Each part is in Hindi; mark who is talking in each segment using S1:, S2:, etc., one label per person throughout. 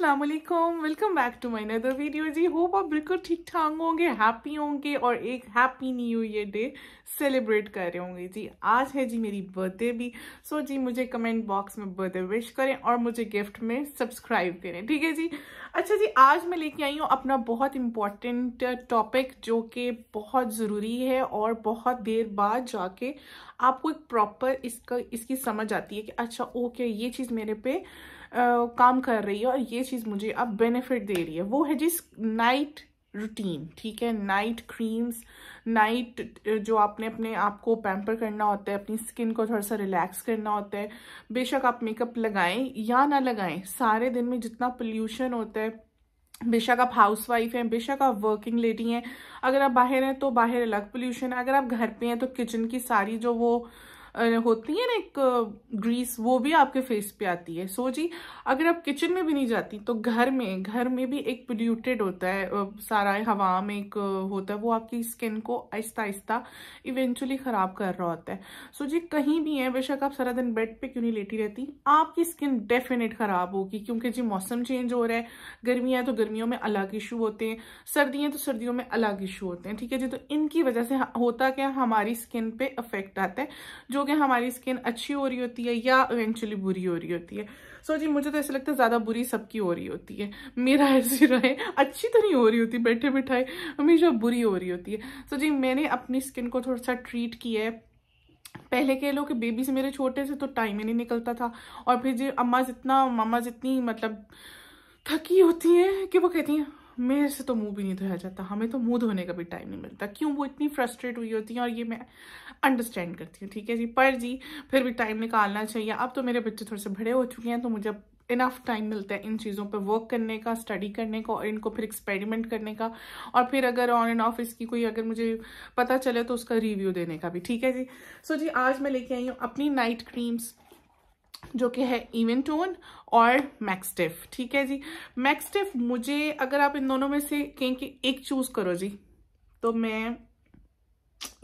S1: अल्लाम वेलकम बैक टू माई नदर वीडियो जी होप आप बिल्कुल ठीक ठाक होंगे हैप्पी होंगे और एक happy new year day celebrate कर रहे होंगे जी आज है जी मेरी बर्थडे भी सो so जी मुझे कमेंट बॉक्स में बर्थडे विश करें और मुझे गिफ्ट में सब्सक्राइब करें ठीक है जी अच्छा जी आज मैं लेके आई हूँ अपना बहुत इम्पॉर्टेंट टॉपिक जो कि बहुत ज़रूरी है और बहुत देर बाद जाके आपको एक प्रॉपर इसका इसकी समझ आती है कि अच्छा ओके ये चीज़ मेरे पे काम कर रही है और ये चीज़ मुझे अब बेनिफिट दे रही है वो है जिस नाइट रूटीन ठीक है नाइट क्रीम्स नाइट जो आपने अपने आप को पैम्पर करना होता है अपनी स्किन को थोड़ा सा रिलैक्स करना होता है बेशक आप मेकअप लगाएं या ना लगाएं सारे दिन में जितना पोल्यूशन होता है बेशक आप हाउस वाइफ हैं बेशक आप वर्किंग लेडी हैं अगर आप बाहर हैं तो बाहर अलग पोल्यूशन है अगर आप घर पे हैं तो किचन की सारी जो वो होती है ना एक ग्रीस वो भी आपके फेस पे आती है सो जी अगर आप किचन में भी नहीं जाती तो घर में घर में भी एक पोल्यूटेड होता है सारा हवा में एक होता है वो आपकी स्किन को आहिस्ता आहिस्ता इवेंचुअली ख़राब कर रहा होता है सो जी कहीं भी है बेशक आप सारा दिन बेड पे क्यों नहीं लेटी रहती आपकी स्किन डेफिनेट ख़राब होगी क्योंकि जी मौसम चेंज हो रहा है गर्मियाँ है तो गर्मियों में अलग इशू होते हैं सर्दियाँ तो सर्दियों में अलग इशू होते हैं ठीक है जी तो इनकी वजह से होता क्या हमारी स्किन पे अफेक्ट आता है जो जो हमारी स्किन अच्छी हो रही होती है या इवेंचुअली बुरी हो रही होती है सो so जी मुझे तो ऐसे लगता है ज़्यादा बुरी सबकी हो रही होती है मेरा ऐसी रहे अच्छी तो नहीं हो रही होती बैठे बिठाए हमेशा बुरी हो रही होती है सो so जी मैंने अपनी स्किन को थोड़ा सा ट्रीट किया है पहले कह लो कि बेबीज मेरे छोटे से तो टाइम ही नहीं निकलता था और फिर जी अम्मा जितना मामा जितनी मतलब थकी होती हैं कि वो कहती हैं मेरे से तो मुंह भी नहीं धोया जाता हमें तो मुंह धोने का भी टाइम नहीं मिलता क्यों वो इतनी फ्रस्ट्रेट हुई होती हैं और ये मैं अंडरस्टैंड करती हूँ ठीक है जी पर जी फिर भी टाइम निकालना चाहिए अब तो मेरे बच्चे थोड़े से बड़े हो चुके हैं तो मुझे इनफ टाइम मिलता है इन चीज़ों पे वर्क करने का स्टडी करने का और इनको फिर एक्सपेरिमेंट करने का और फिर अगर ऑन एंड ऑफ इसकी कोई अगर मुझे पता चले तो उसका रिव्यू देने का भी ठीक है जी सो so जी आज मैं लेके आई हूँ अपनी नाइट क्रीम्स जो कि है इवन टोन और मैक्सटिफ ठीक है जी मैक्सटिफ मुझे अगर आप इन दोनों में से कहें कि एक चूज करो जी तो मैं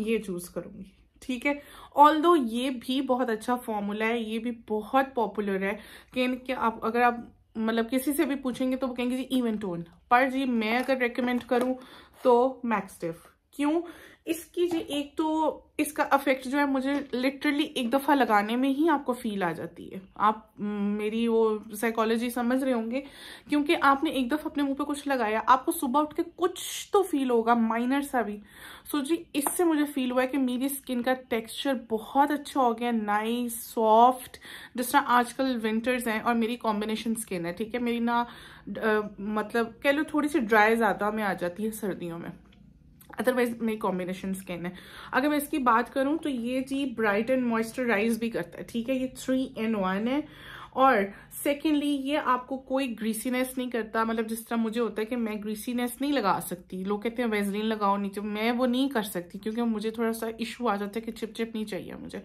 S1: ये चूज करूंगी ठीक है ऑल दो ये भी बहुत अच्छा फॉर्मूला है ये भी बहुत पॉपुलर है कि आप अगर आप मतलब किसी से भी पूछेंगे तो वो कहेंगे जी इवन टोन पर जी मैं अगर रिकमेंड करूं तो मैक्सटिफ क्यों इसकी जो एक तो इसका अफेक्ट जो है मुझे लिटरली एक दफ़ा लगाने में ही आपको फील आ जाती है आप मेरी वो साइकोलॉजी समझ रहे होंगे क्योंकि आपने एक दफ़ा अपने मुंह पे कुछ लगाया आपको सुबह उठ के कुछ तो फील होगा माइनर सा भी सो जी इससे मुझे फील हुआ है कि मेरी स्किन का टेक्सचर बहुत अच्छा हो गया नाइस सॉफ्ट जिस तरह आजकल विंटर्स हैं और मेरी कॉम्बिनेशन स्किन है ठीक है मेरी ना आ, मतलब कह लो थोड़ी सी ड्राई ज़्यादा में आ जाती है सर्दियों में अदरवाइज मेरी कॉम्बिनेशन स्किन है अगर मैं इसकी बात करूँ तो ये जी ब्राइट एंड मॉइस्चराइज भी करता है ठीक है ये थ्री इन वन है और सेकेंडली ये आपको कोई ग्रीसीनेस नहीं करता मतलब जिस तरह मुझे होता है कि मैं ग्रीसीनेस नहीं लगा सकती लोग कहते हैं वेजलिन लगाओ नीचे मैं वो नहीं कर सकती क्योंकि मुझे थोड़ा सा इशू आ जाता है कि चिप चिप नहीं चाहिए मुझे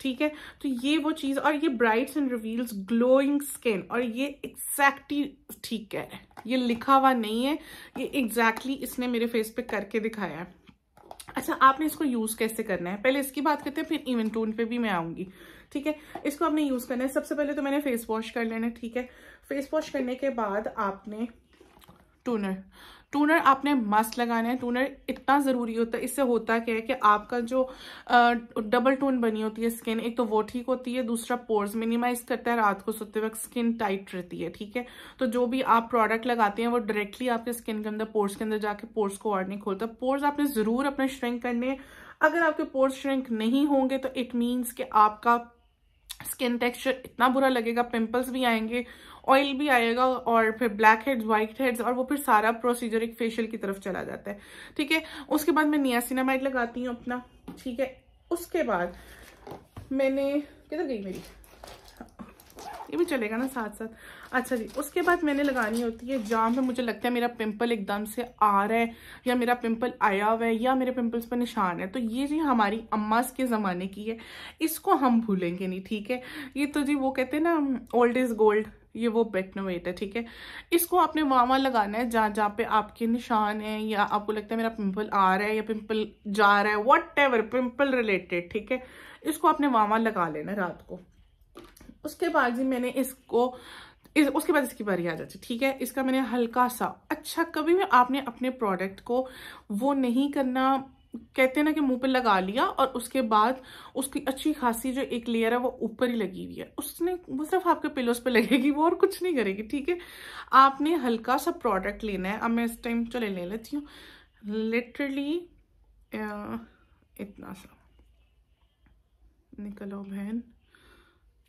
S1: ठीक है तो ये वो चीज़ और ये brights and reveals glowing skin और ये एग्जैक्टली ठीक है ये लिखा हुआ नहीं है ये एग्जैक्टली exactly इसने मेरे फेस पे करके दिखाया है अच्छा आपने इसको यूज़ कैसे करना है पहले इसकी बात करते हैं फिर इवन टोन पे भी मैं आऊँगी ठीक है इसको आपने यूज़ करना है सबसे पहले तो मैंने फेस वॉश कर लेना है ठीक है फेस वॉश करने के बाद आपने टूनर टूनर आपने मस्त लगाना है टूनर इतना ज़रूरी होता है इससे होता क्या है कि आपका जो डबल टोन बनी होती है स्किन एक तो वो ठीक होती है दूसरा पोर्स मिनिमाइज करता है रात को सोते वक्त स्किन टाइट रहती है ठीक है तो जो भी आप प्रोडक्ट लगाते हैं वो डायरेक्टली आपके स्किन के अंदर पोर्स के अंदर जाके पोर्स को और नहीं खोलता पोर्स आपने ज़रूर अपने श्रिंक करने अगर आपके पोर्स श्रिंक नहीं होंगे तो इट मीन्स कि आपका स्किन टेक्सचर इतना बुरा लगेगा पिंपल्स भी आएंगे ऑयल भी आएगा और फिर ब्लैक हेड्स वाइट हेड्स और वो फिर सारा प्रोसीजर एक फेशियल की तरफ चला जाता है ठीक है उसके बाद मैं नियासिनामाइड लगाती हूँ अपना ठीक है उसके बाद मैंने किधर गई मेरी ये भी चलेगा ना साथ साथ अच्छा जी उसके बाद मैंने लगानी होती है जहाँ पे मुझे लगता है मेरा पिंपल एकदम से आ रहा है या मेरा पिंपल आया हुआ है या मेरे पिंपल्स पर निशान है तो ये जी हमारी अम्मास के ज़माने की है इसको हम भूलेंगे नहीं ठीक है ये तो जी वो कहते हैं ना ओल्ड इज़ गोल्ड ये वो बेटनोवेट है ठीक है इसको आपने वहाँ वहाँ लगाना है जहाँ जहाँ पे आपके निशान है या आपको लगता है मेरा पिंपल आ रहा है या पिंपल जा रहा है वट एवर पिम्पल रिलेटेड ठीक है इसको आपने वहाँ वहाँ लगा लेना रात को उसके बाद जी मैंने इसको इस उसके बाद इसकी बारी आ जाती है ठीक है इसका मैंने हल्का सा अच्छा कभी भी आपने अपने प्रोडक्ट को वो नहीं करना कहते हैं ना कि मुंह पे लगा लिया और उसके बाद उसकी अच्छी खासी जो एक लेयर है वो ऊपर ही लगी हुई है उसने वो सिर्फ आपके पिलोस पे लगेगी वो और कुछ नहीं करेगी ठीक है आपने हल्का सा प्रोडक्ट लेना है अब मैं इस टाइम चले ले लेती हूँ लिटरली इतना सा निकलो बहन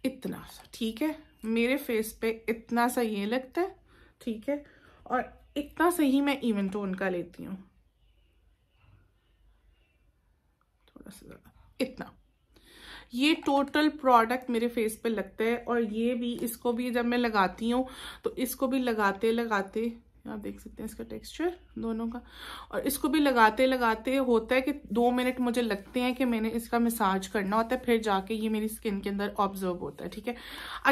S1: इतना सा ठीक है मेरे फेस पे इतना सा ये लगता है ठीक है और इतना सा ही मैं इवन टोन का लेती हूँ थोड़ा सा ज़्यादा इतना ये टोटल प्रोडक्ट मेरे फेस पे लगता है और ये भी इसको भी जब मैं लगाती हूँ तो इसको भी लगाते लगाते आप देख सकते हैं इसका टेक्सचर दोनों का और इसको भी लगाते लगाते होता है कि दो मिनट मुझे लगते हैं कि मैंने इसका मिसाज करना होता है फिर जाके ये मेरी स्किन के अंदर ऑब्जर्व होता है ठीक है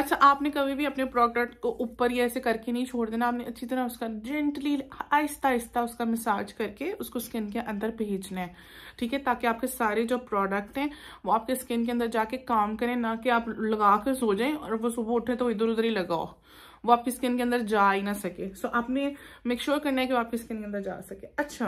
S1: अच्छा आपने कभी भी अपने प्रोडक्ट को ऊपर या ऐसे करके नहीं छोड़ देना आपने अच्छी तरह उसका जेंटली आहिस्ता आहिस्ता उसका मिसाज करके उसको स्किन के अंदर भेजना है ठीक है ताकि आपके सारे जो प्रोडक्ट हैं वो आपके स्किन के अंदर जाके काम करें ना कि आप लगा कर सो जाएं और वो सुबह उठे तो इधर उधर ही लगाओ वो आपकी स्किन के अंदर जा ही ना सके सो so, आपने मेक श्योर sure करना है कि वो आपकी स्किन के अंदर जा सके अच्छा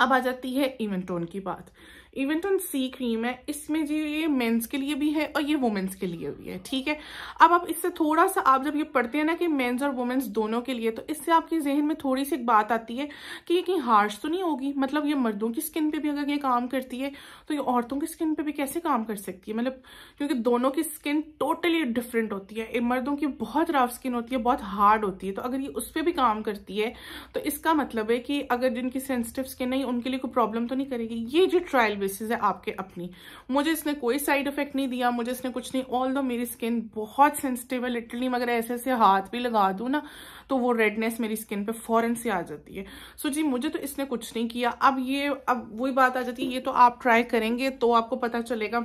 S1: अब आ जाती है इवन टोन की बात इवन टन सी क्रीम है इसमें जी ये मेंस के लिए भी है और ये वुमेंस के लिए भी है ठीक है अब आप इससे थोड़ा सा आप जब ये पढ़ते हैं ना कि मेंस और वुमेंस दोनों के लिए तो इससे आपके जहन में थोड़ी सी बात आती है कि ये कहीं हार्श तो नहीं होगी मतलब ये मर्दों की स्किन पे भी अगर ये काम करती है तो ये औरतों की स्किन पर भी कैसे काम कर सकती है मतलब क्योंकि दोनों की स्किन टोटली डिफरेंट होती है मर्दों की बहुत रफ स्किन होती है बहुत हार्ड होती है तो अगर ये उस पर भी काम करती है तो इसका मतलब है कि अगर जिनकी सेंसिटिव स्किन नहीं उनके लिए कोई प्रॉब्लम तो नहीं करेगी ये जो ट्रायल साइड बेसिस है आपके अपनी मुझे इसने कोई साइड इफेक्ट नहीं दिया मुझे इसने कुछ नहीं ऑल दो मेरी स्किन बहुत सेंसिटिव है लिटरली मगर ऐसे ऐसे हाथ भी लगा दू ना तो वो रेडनेस मेरी स्किन पे फॉरन से आ जाती है सो so जी मुझे तो इसने कुछ नहीं किया अब ये अब वही बात आ जाती है ये तो आप ट्राई करेंगे तो आपको पता चलेगा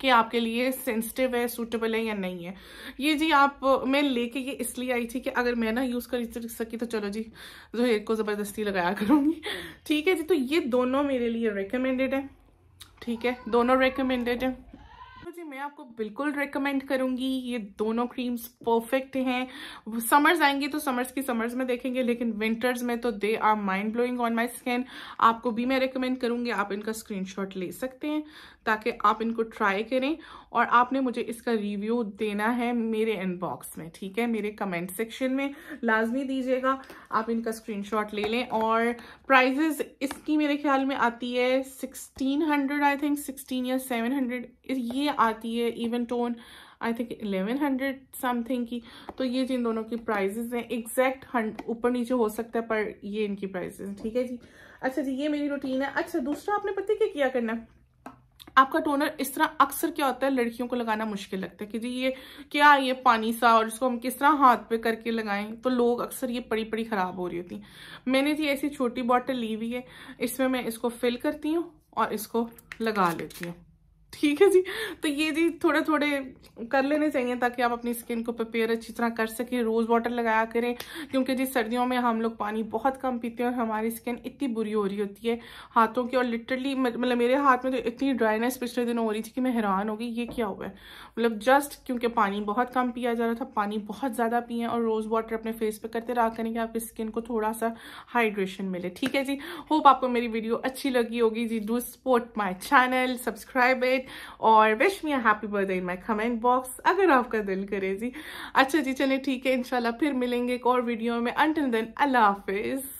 S1: कि आपके लिए सेंसिटिव है सूटेबल है या नहीं है ये जी आप मैं लेके ये इसलिए आई थी कि अगर मैं ना यूज़ कर सकी तो चलो जी जो हेयर को ज़बरदस्ती लगाया करूँगी ठीक है जी तो ये दोनों मेरे लिए रिकमेंडेड है ठीक है दोनों रिकमेंडेड है तो जी मैं आपको बिल्कुल रेकमेंड करूंगी ये दोनों क्रीम्स परफेक्ट हैं समर्स आएंगे तो समर्स की समर्स में देखेंगे लेकिन विंटर्स में तो they are mind blowing on my skin आपको भी मैं रेकमेंड करूंगी आप इनका स्क्रीनशॉट ले सकते हैं ताकि आप इनको ट्राई करें और आपने मुझे इसका रिव्यू देना है मेरे इनबॉक्स में ठीक है मेरे कमेंट सेक्शन में लाजमी दीजिएगा आप इनका स्क्रीन ले लें और प्राइजेज इसकी मेरे ख्याल में आती है sixteen hundred I think sixteen या सेवन हंड्रेड ये आती है even tone I think eleven hundred something की तो ये जिन दोनों की प्राइजेज हैं एग्जैक्ट ऊपर नीचे हो सकता है पर ये इनकी प्राइजेज हैं ठीक है जी अच्छा जी ये मेरी रूटीन है अच्छा दूसरा आपने पता क्या किया करना है आपका टोनर इस तरह अक्सर क्या होता है लड़कियों को लगाना मुश्किल लगता है कि जी ये क्या ये पानी सा और इसको हम किस तरह हाथ पे करके लगाएं तो लोग अक्सर ये पड़ी पड़ी ख़राब हो रही होती हैं मैंने जी ऐसी छोटी बॉटल ली हुई है इसमें मैं इसको फिल करती हूँ और इसको लगा लेती हूँ ठीक है जी तो ये जी थोड़े थोड़े कर लेने चाहिए ताकि आप अपनी स्किन को प्रिपेयर अच्छी तरह कर सकें रोज़ वाटर लगाया करें क्योंकि जी सर्दियों में हम लोग पानी बहुत कम पीते हैं और हमारी स्किन इतनी बुरी हो रही होती है हाथों की और लिटरली मतलब मेरे हाथ में तो इतनी ड्राइनेस पिछले दिनों हो रही थी कि मैं हैरान हो गई ये क्या हुआ है मतलब जस्ट क्योंकि पानी बहुत कम पिया जा रहा था पानी बहुत ज़्यादा पिए और रोज़ वाटर अपने फेस पर करते रहा करें कि आपकी स्किन को थोड़ा सा हाइड्रेशन मिले ठीक है जी होप आपको मेरी वीडियो अच्छी लगी होगी जी do support my channel subscribe it it और wish me a happy birthday in my comment box अगर आपका दिल करे जी अच्छा जी चले ठीक है इनशाला फिर मिलेंगे एक और वीडियो में अंटिल देन अल्लाह हाफिज़